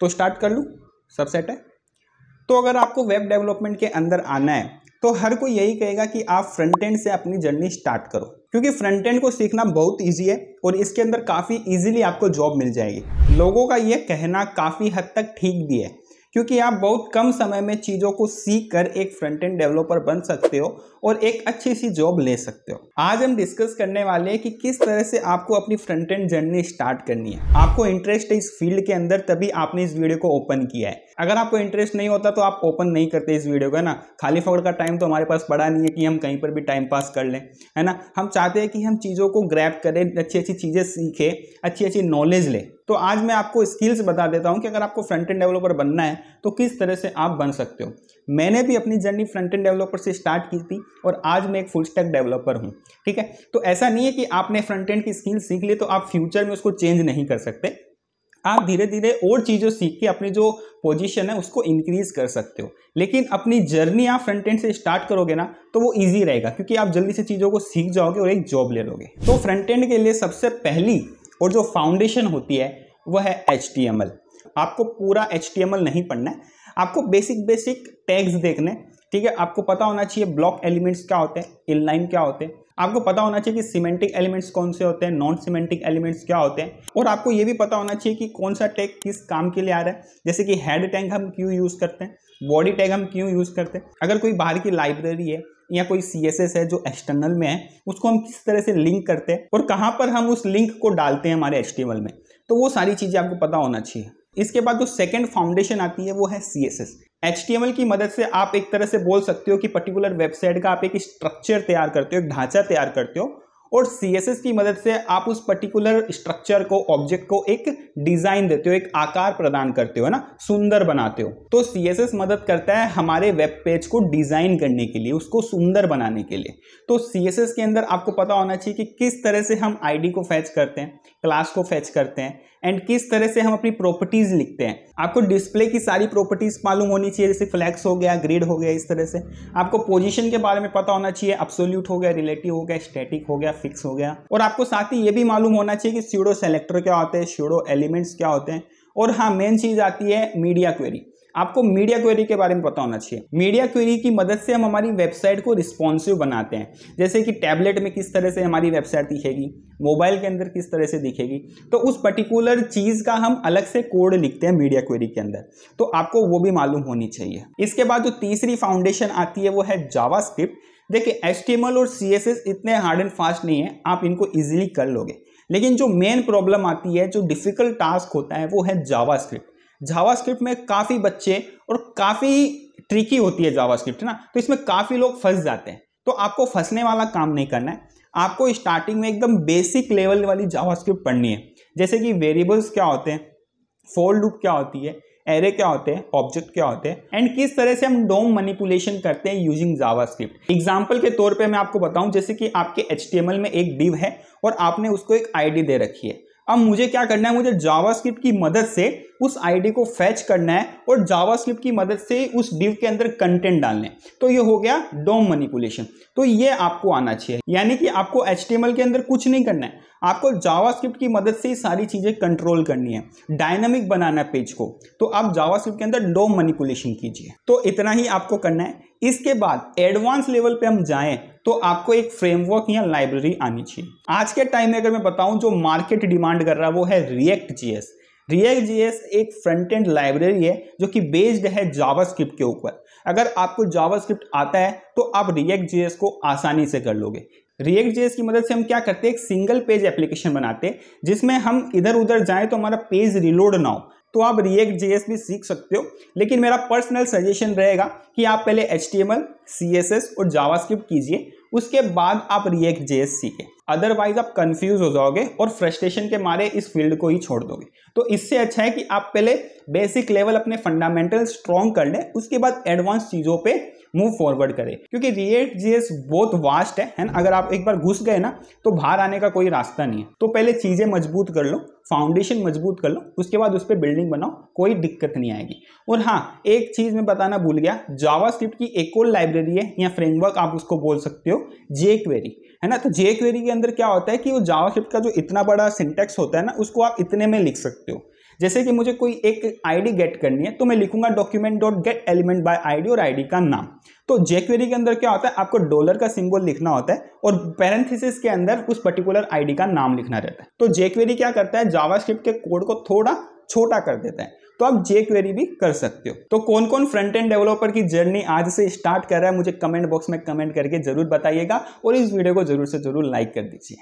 तो स्टार्ट कर लूँ सबसेट है तो अगर आपको वेब डेवलपमेंट के अंदर आना है तो हर कोई यही कहेगा कि आप फ्रंट एंड से अपनी जर्नी स्टार्ट करो क्योंकि फ्रंट एंड को सीखना बहुत ईजी है और इसके अंदर काफ़ी ईजिली आपको जॉब मिल जाएगी लोगों का ये कहना काफ़ी हद तक ठीक भी है क्योंकि आप बहुत कम समय में चीज़ों को सीख कर एक फ्रंट एंड डेवलपर बन सकते हो और एक अच्छी सी जॉब ले सकते हो आज हम डिस्कस करने वाले हैं कि किस तरह से आपको अपनी फ्रंट एंड जर्नी स्टार्ट करनी है आपको इंटरेस्ट है इस फील्ड के अंदर तभी आपने इस वीडियो को ओपन किया है अगर आपको इंटरेस्ट नहीं होता तो आप ओपन नहीं करते इस वीडियो का ना खाली फोड़ का टाइम तो हमारे पास पड़ा नहीं है कि हम कहीं पर भी टाइम पास कर लें है ना हम चाहते हैं कि हम चीज़ों को ग्रैप करें अच्छी अच्छी चीज़ें सीखें अच्छी अच्छी नॉलेज लें तो आज मैं आपको स्किल्स बता देता हूँ कि अगर आपको फ्रंट एंड डेवलपर बनना है तो किस तरह से आप बन सकते हो मैंने भी अपनी जर्नी फ्रंट एंड डेवलपर से स्टार्ट की थी और आज मैं एक फुल स्टैक डेवलपर हूँ ठीक है तो ऐसा नहीं है कि आपने फ्रंट एंड की स्किल्स सीख ली तो आप फ्यूचर में उसको चेंज नहीं कर सकते आप धीरे धीरे और चीज़ें सीख के अपनी जो पोजीशन है उसको इंक्रीज कर सकते हो लेकिन अपनी जर्नी आप फ्रंट एंड से स्टार्ट करोगे ना तो वो इजी रहेगा क्योंकि आप जल्दी से चीज़ों को सीख जाओगे और एक जॉब ले लोगे तो फ्रंट एंड के लिए सबसे पहली और जो फाउंडेशन होती है वह है एच आपको पूरा एच नहीं पढ़ना है आपको बेसिक बेसिक टैग्स देखने ठीक है आपको पता होना चाहिए ब्लॉक एलिमेंट्स क्या होते हैं इनलाइन क्या होते हैं आपको पता होना चाहिए कि सीमेंटिक एलिमेंट्स कौन से होते हैं नॉन सीमेंटिक एलिमेंट्स क्या होते हैं और आपको ये भी पता होना चाहिए कि कौन सा टैग किस काम के लिए आ रहा है जैसे कि हेड टैग हम क्यों यूज़ करते हैं बॉडी टैग हम क्यों यूज़ करते हैं अगर कोई बाहर की लाइब्रेरी है या कोई सी है जो एक्सटर्नल में है उसको हम किस तरह से लिंक करते हैं और कहाँ पर हम उस लिंक को डालते हैं हमारे एच में तो वो सारी चीज़ें आपको पता होना चाहिए इसके बाद जो सेकेंड फाउंडेशन आती है वो है सी एस एस एच की मदद से आप एक तरह से बोल सकते हो कि पर्टिकुलर वेबसाइट का आप एक स्ट्रक्चर तैयार करते हो एक ढांचा तैयार करते हो और एस की मदद से आप उस पर्टिकुलर स्ट्रक्चर को ऑब्जेक्ट को एक डिजाइन देते हो एक आकार प्रदान करते हो ना सुंदर बनाते हो तो सीएसएस मदद करता है हमारे वेब पेज को डिजाइन करने के लिए उसको सुंदर बनाने के लिए तो एस के अंदर आपको पता होना चाहिए कि किस तरह से हम डी को फैच करते हैं क्लास को फैच करते हैं एंड किस तरह से हम अपनी प्रॉपर्टीज लिखते हैं आपको डिस्प्ले की सारी प्रॉपर्टीज मालूम होनी चाहिए जैसे फ्लैक्स हो गया ग्रिड हो गया इस तरह से आपको पोजीशन के बारे में पता होना चाहिए अब्सोल्यूट हो गया रिलेटिव हो गया स्टैटिक हो गया फिक्स हो गया और आपको साथ ही ये भी मालूम होना चाहिए कि सीडो सेलेक्टर क्या होते हैं सीडो एलिमेंट्स क्या होते हैं और हाँ मेन चीज़ आती है मीडिया क्वेरी आपको मीडिया क्वेरी के बारे में पता होना चाहिए मीडिया क्वेरी की मदद से हम हमारी वेबसाइट को रिस्पॉन्सिव बनाते हैं जैसे कि टैबलेट में किस तरह से हमारी वेबसाइट दिखेगी मोबाइल के अंदर किस तरह से दिखेगी तो उस पर्टिकुलर चीज़ का हम अलग से कोड लिखते हैं मीडिया क्वेरी के अंदर तो आपको वो भी मालूम होनी चाहिए इसके बाद जो तीसरी फाउंडेशन आती है वो है जावा देखिए एल और सी इतने हार्ड एंड फास्ट नहीं है आप इनको ईजिली कर लोगे लेकिन जो मेन प्रॉब्लम आती है जो डिफ़िकल्ट टास्क होता है वो है जावास्क्रिप्ट जावास्क्रिप्ट में काफ़ी बच्चे और काफ़ी ट्रिकी होती है जावास्क्रिप्ट ना तो इसमें काफ़ी लोग फंस जाते हैं तो आपको फंसने वाला काम नहीं करना है आपको स्टार्टिंग में एकदम बेसिक लेवल वाली स्क्रिप्ट पढ़नी है जैसे कि वेरिएबल्स क्या होते हैं फोल्ड लूप क्या होती है एरे क्या होते हैं ऑब्जेक्ट क्या होते हैं एंड किस तरह से हम डोम मनीपुलेशन करते हैं यूजिंग जावा स्क्रिप्ट एग्जाम्पल के तौर पर मैं आपको बताऊं जैसे कि आपके एच में एक डिव है और आपने उसको एक आईडी दे रखी है अब मुझे क्या करना है मुझे स्क्रिप्ट की मदद से उस आईडी को फैच करना है और जावा की मदद से उस डिव के अंदर कंटेंट डालना है तो ये हो गया डोम मनीपुलेशन तो ये आपको आना चाहिए यानी कि आपको एच के अंदर कुछ नहीं करना है आपको जावास्क्रिप्ट की मदद से ही सारी चीज़ें कंट्रोल करनी है डायनामिक बनाना पेज को तो आप जावास्क्रिप्ट के अंदर डोम मनीपुलेशन कीजिए तो इतना ही आपको करना है इसके बाद एडवांस लेवल पे हम जाएं तो आपको एक फ्रेमवर्क या लाइब्रेरी आनी चाहिए आज के टाइम में अगर मैं बताऊं जो मार्केट डिमांड कर रहा है वो है रिएक्ट जीएस जी एस एक फ्रंट एंड लाइब्रेरी है जो कि बेस्ड है जावास्क्रिप्ट के ऊपर अगर आपको जावास्क्रिप्ट आता है तो आप जी एस को आसानी से कर लोगे रिएक्ट जेएस की मदद से हम क्या करते हैं एक सिंगल पेज एप्लीकेशन बनाते हैं जिसमें हम इधर उधर जाएं तो हमारा पेज रिलोड ना हो तो आप रिएक्ट जेएस भी सीख सकते हो लेकिन मेरा पर्सनल सजेशन रहेगा कि आप पहले H T M L C S S और जावास्क्रिप्ट कीजिए उसके बाद आप रिएक्ट जेएस सीखें अदरवाइज आप कंफ्यूज हो जाओगे और फ्रस्ट्रेशन के मारे इस फील्ड को ही छोड़ दोगे तो इससे अच्छा है कि आप पहले बेसिक लेवल अपने फंडामेंटल स्ट्रॉन्ग कर लें उसके बाद एडवांस चीज़ों पर मूव फॉरवर्ड करें क्योंकि रिएक्ट एस बहुत वास्ट है एंड अगर आप एक बार घुस गए ना तो बाहर आने का कोई रास्ता नहीं है तो पहले चीज़ें मजबूत कर लो फाउंडेशन मजबूत कर लो उसके बाद उस पर बिल्डिंग बनाओ कोई दिक्कत नहीं आएगी और हाँ एक चीज़ मैं बताना भूल गया जावा स्क्रिप्ट की एक और लाइब्रेरी है या फ्रेमवर्क आप उसको बोल सकते हो जे क्वेरी है ना तो जे क्वेरी के अंदर क्या होता है कि वो जावा स्क्रिप्ट का जो इतना बड़ा सिंटेक्स होता है ना उसको आप इतने में लिख सकते हो जैसे कि मुझे कोई एक आईडी गेट करनी है तो मैं लिखूंगा document dot get element by ID और आईडी का नाम तो जेक्वेरी के अंदर क्या होता है आपको डॉलर का सिंबल लिखना होता है और पैरेंथिस के अंदर उस पर्टिकुलर आईडी का नाम लिखना रहता है तो जेक्वेरी क्या करता है जावास्क्रिप्ट के कोड को थोड़ा छोटा कर देता है तो आप जे क्वेरी भी कर सकते हो तो कौन कौन फ्रंट एंड डेवलपर की जर्नी आज से स्टार्ट कर रहा है मुझे कमेंट बॉक्स में कमेंट करके जरूर बताइएगा और इस वीडियो को जरूर से जरूर लाइक कर दीजिए